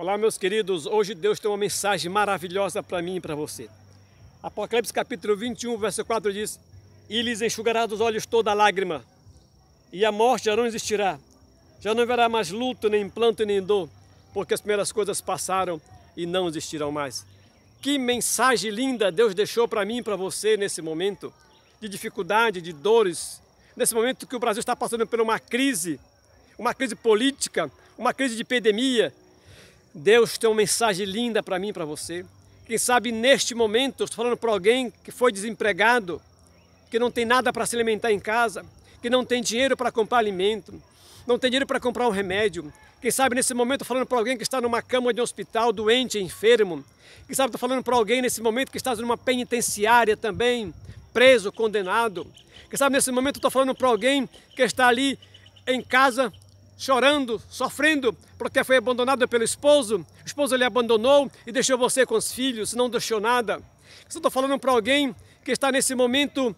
Olá, meus queridos. Hoje Deus tem uma mensagem maravilhosa para mim e para você. Apocalipse capítulo 21, verso 4 diz: E lhes enxugará dos olhos toda lágrima, e a morte já não existirá. Já não haverá mais luto, nem planto, nem dor, porque as primeiras coisas passaram e não existirão mais. Que mensagem linda Deus deixou para mim e para você nesse momento de dificuldade, de dores, nesse momento que o Brasil está passando por uma crise, uma crise política, uma crise de epidemia, Deus tem uma mensagem linda para mim e para você. Quem sabe neste momento, estou falando para alguém que foi desempregado, que não tem nada para se alimentar em casa, que não tem dinheiro para comprar alimento, não tem dinheiro para comprar um remédio. Quem sabe nesse momento estou falando para alguém que está numa cama de um hospital, doente, enfermo. Quem sabe estou falando para alguém nesse momento que está numa penitenciária também, preso, condenado. Quem sabe nesse momento estou falando para alguém que está ali em casa chorando, sofrendo, porque foi abandonada pelo esposo, o esposo lhe abandonou e deixou você com os filhos, não deixou nada. Estou falando para alguém que está nesse momento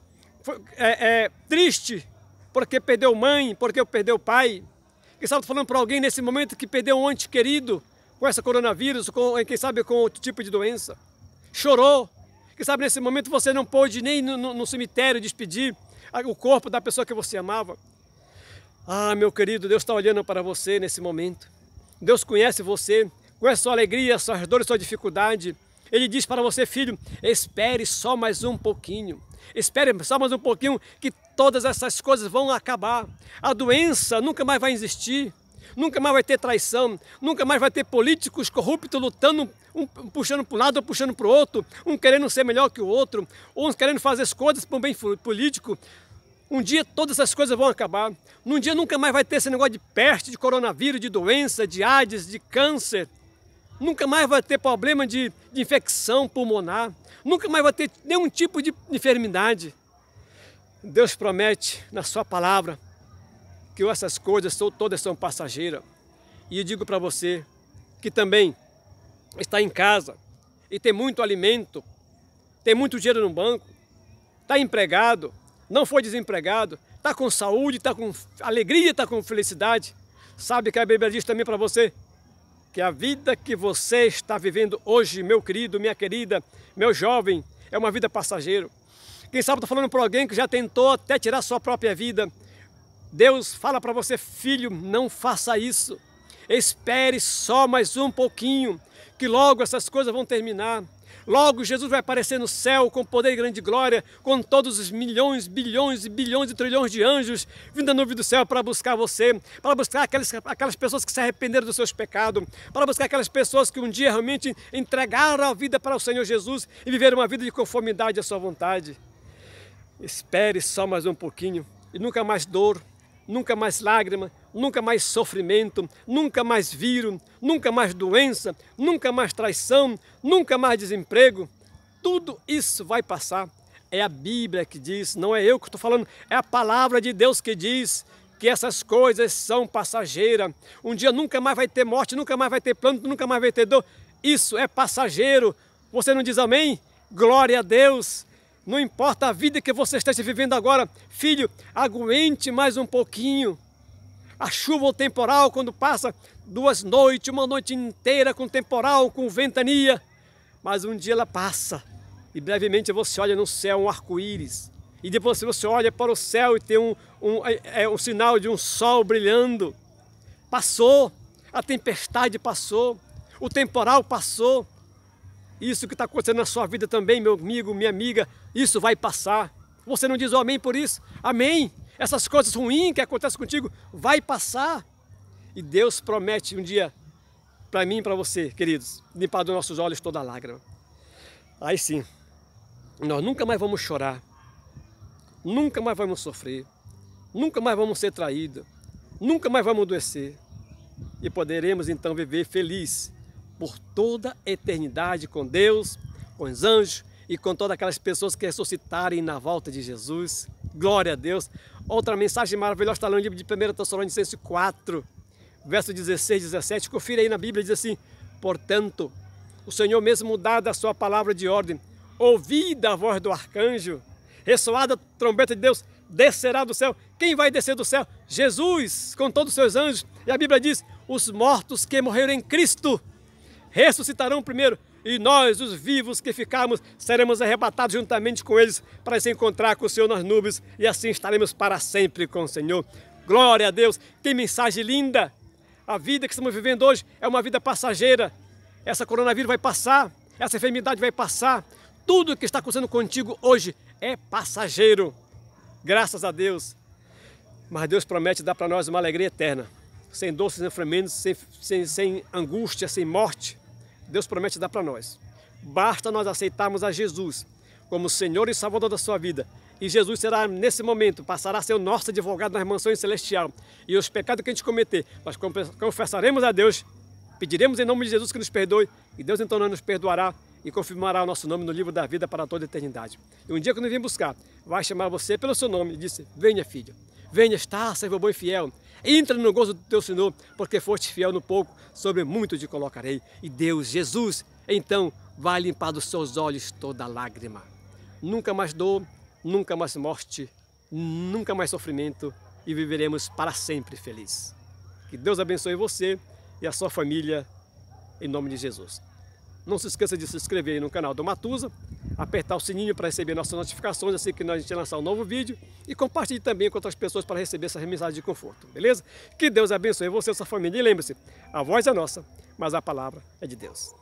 é, é, triste, porque perdeu mãe, porque perdeu pai. Quem sabe estou falando para alguém nesse momento que perdeu um ente querido com essa coronavírus, com, quem sabe com outro tipo de doença. Chorou. Quem sabe nesse momento você não pôde nem no, no cemitério despedir o corpo da pessoa que você amava. Ah, meu querido, Deus está olhando para você nesse momento. Deus conhece você, conhece sua alegria, suas dores, sua dificuldade. Ele diz para você, filho, espere só mais um pouquinho. Espere só mais um pouquinho que todas essas coisas vão acabar. A doença nunca mais vai existir. Nunca mais vai ter traição, nunca mais vai ter políticos corruptos lutando, um puxando para um lado, ou puxando para o outro, um querendo ser melhor que o outro, uns querendo fazer as coisas para um bem político. Um dia todas essas coisas vão acabar. Num dia nunca mais vai ter esse negócio de peste, de coronavírus, de doença, de AIDS, de câncer. Nunca mais vai ter problema de, de infecção pulmonar. Nunca mais vai ter nenhum tipo de enfermidade. Deus promete na sua palavra que essas coisas todas são passageiras. E eu digo para você que também está em casa e tem muito alimento, tem muito dinheiro no banco, está empregado, não foi desempregado, está com saúde, está com alegria, está com felicidade. Sabe que a Bíblia diz também para você que a vida que você está vivendo hoje, meu querido, minha querida, meu jovem, é uma vida passageira. Quem sabe estou falando para alguém que já tentou até tirar sua própria vida. Deus fala para você, filho, não faça isso. Espere só mais um pouquinho, que logo essas coisas vão terminar. Logo, Jesus vai aparecer no céu com poder e grande glória, com todos os milhões, bilhões e bilhões e trilhões de anjos vindo da nuvem do céu para buscar você, para buscar aquelas, aquelas pessoas que se arrependeram dos seus pecados, para buscar aquelas pessoas que um dia realmente entregaram a vida para o Senhor Jesus e viveram uma vida de conformidade à sua vontade. Espere só mais um pouquinho e nunca mais dor, nunca mais lágrima, nunca mais sofrimento, nunca mais vírus, nunca mais doença, nunca mais traição, nunca mais desemprego. Tudo isso vai passar. É a Bíblia que diz, não é eu que estou falando, é a palavra de Deus que diz que essas coisas são passageiras. Um dia nunca mais vai ter morte, nunca mais vai ter plano, nunca mais vai ter dor. Isso é passageiro. Você não diz amém? Glória a Deus! Não importa a vida que você esteja vivendo agora, filho, aguente mais um pouquinho. A chuva ou temporal, quando passa duas noites, uma noite inteira com temporal, com ventania, mas um dia ela passa e brevemente você olha no céu um arco-íris. E depois você olha para o céu e tem um, um, é, é um sinal de um sol brilhando. Passou, a tempestade passou, o temporal passou, isso que está acontecendo na sua vida também, meu amigo, minha amiga, isso vai passar. Você não diz amém por isso? Amém! Essas coisas ruins que acontecem contigo, vai passar. E Deus promete um dia, para mim e para você, queridos, limpar dos nossos olhos toda lágrima. Aí sim, nós nunca mais vamos chorar, nunca mais vamos sofrer, nunca mais vamos ser traídos, nunca mais vamos adoecer e poderemos então viver feliz por toda a eternidade com Deus, com os anjos e com todas aquelas pessoas que ressuscitarem na volta de Jesus. Glória a Deus. Outra mensagem maravilhosa está lá no livro de 1 Tessalonicenses 4, verso 16, 17. Confira aí na Bíblia, diz assim, Portanto, o Senhor mesmo dada a sua palavra de ordem, ouvida a voz do arcanjo, ressoada a trombeta de Deus, descerá do céu. Quem vai descer do céu? Jesus, com todos os seus anjos. E a Bíblia diz, os mortos que morreram em Cristo ressuscitarão primeiro, e nós, os vivos que ficarmos, seremos arrebatados juntamente com eles para se encontrar com o Senhor nas nuvens e assim estaremos para sempre com o Senhor. Glória a Deus! Que mensagem linda! A vida que estamos vivendo hoje é uma vida passageira. Essa coronavírus vai passar, essa enfermidade vai passar. Tudo que está acontecendo contigo hoje é passageiro. Graças a Deus. Mas Deus promete dar para nós uma alegria eterna sem dor, sem sofrimento, sem, sem, sem angústia, sem morte, Deus promete dar para nós. Basta nós aceitarmos a Jesus como Senhor e Salvador da sua vida. E Jesus será, nesse momento, passará a ser o nosso advogado nas mansões celestiais. E os pecados que a gente cometer, nós confessaremos a Deus, pediremos em nome de Jesus que nos perdoe, e Deus então nos perdoará e confirmará o nosso nome no livro da vida para toda a eternidade. E um dia que nos vir buscar, vai chamar você pelo seu nome e disse, venha filho, venha estar, servo bom e fiel, Entra no gozo do teu Senhor, porque foste fiel no pouco, sobre muito te colocarei. E Deus, Jesus, então vai limpar dos seus olhos toda lágrima. Nunca mais dor, nunca mais morte, nunca mais sofrimento e viveremos para sempre feliz. Que Deus abençoe você e a sua família, em nome de Jesus. Não se esqueça de se inscrever aí no canal do Matusa, apertar o sininho para receber nossas notificações assim que a gente lançar um novo vídeo e compartilhe também com outras pessoas para receber essas mensagem de conforto, beleza? Que Deus abençoe você e sua família. E lembre-se, a voz é nossa, mas a palavra é de Deus.